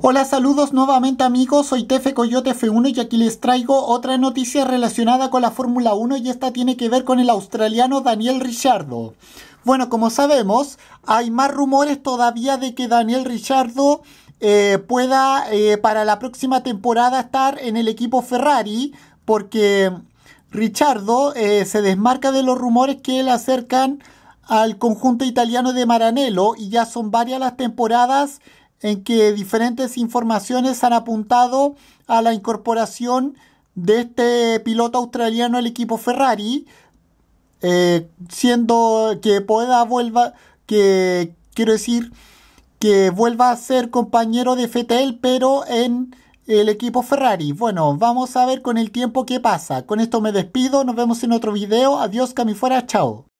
Hola, saludos nuevamente amigos, soy Tefe Coyote F1 y aquí les traigo otra noticia relacionada con la Fórmula 1 y esta tiene que ver con el australiano Daniel Ricciardo. Bueno, como sabemos, hay más rumores todavía de que Daniel Ricciardo eh, pueda eh, para la próxima temporada estar en el equipo Ferrari porque Ricciardo eh, se desmarca de los rumores que le acercan al conjunto italiano de Maranello y ya son varias las temporadas en que diferentes informaciones han apuntado a la incorporación de este piloto australiano al equipo Ferrari, eh, siendo que pueda vuelva, que quiero decir, que vuelva a ser compañero de FTL. pero en el equipo Ferrari. Bueno, vamos a ver con el tiempo qué pasa. Con esto me despido, nos vemos en otro video. Adiós, fuera chao.